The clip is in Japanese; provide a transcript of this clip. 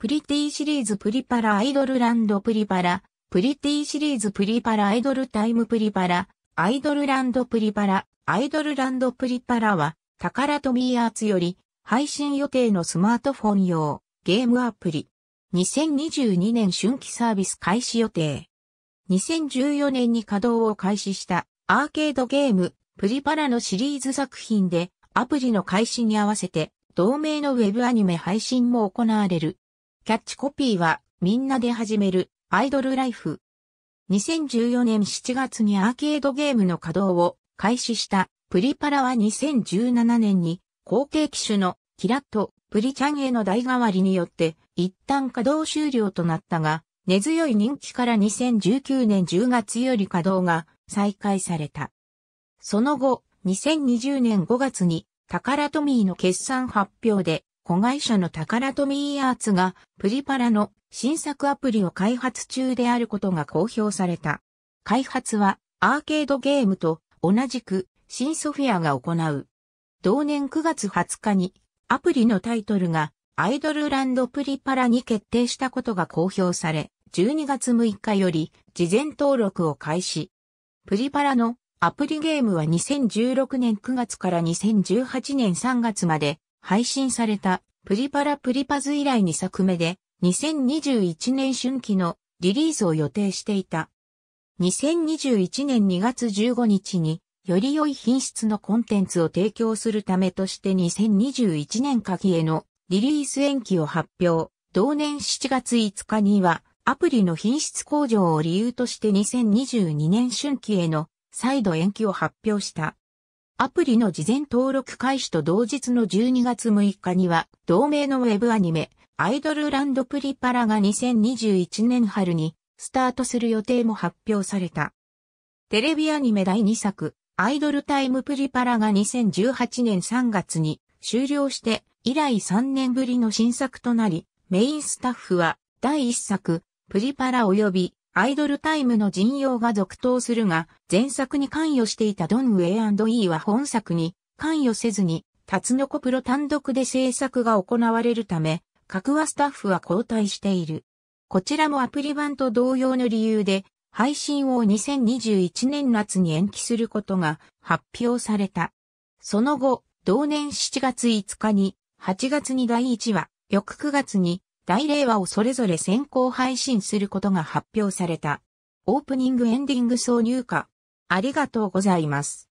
プリティシリーズプリパラアイドルランドプリパラ、プリティシリーズプリパラアイドルタイムプリパラ、アイドルランドプリパラ、アイドルランドプリパラは、タカラトミーアーツより、配信予定のスマートフォン用、ゲームアプリ。2022年春季サービス開始予定。2014年に稼働を開始したアーケードゲームプリパラのシリーズ作品でアプリの開始に合わせて同名のウェブアニメ配信も行われるキャッチコピーは、みんなで始める、アイドルライフ。2014年7月にアーケードゲームの稼働を開始したプリパラは2017年に後継機種のキラッとプリちゃんへの代替わりによって一旦稼働終了となったが、根強い人気から2019年10月より稼働が再開された。その後、2020年5月にタカラトミーの決算発表で子会社のタカラトミーアーツがプリパラの新作アプリを開発中であることが公表された。開発はアーケードゲームと同じく新ソフィアが行う。同年9月20日にアプリのタイトルがアイドルランドプリパラに決定したことが公表され、12月6日より事前登録を開始。プリパラのアプリゲームは2016年9月から2018年3月まで配信されたプリパラプリパズ以来2作目で2021年春季のリリースを予定していた。2021年2月15日により良い品質のコンテンツを提供するためとして2021年鍵へのリリース延期を発表。同年7月5日にはアプリの品質向上を理由として2022年春季への再度延期を発表した。アプリの事前登録開始と同日の12月6日には、同名のウェブアニメ、アイドルランドプリパラが2021年春に、スタートする予定も発表された。テレビアニメ第2作、アイドルタイムプリパラが2018年3月に終了して、以来3年ぶりの新作となり、メインスタッフは、第1作、プリパラ及びアイドルタイムの陣容が続投するが、前作に関与していたドン・ウェイ &E は本作に関与せずに、タツノコプロ単独で制作が行われるため、各話スタッフは交代している。こちらもアプリ版と同様の理由で、配信を2021年夏に延期することが発表された。その後、同年7月5日に、8月に第1話、翌9月に大令和をそれぞれ先行配信することが発表された。オープニングエンディング挿入歌。ありがとうございます。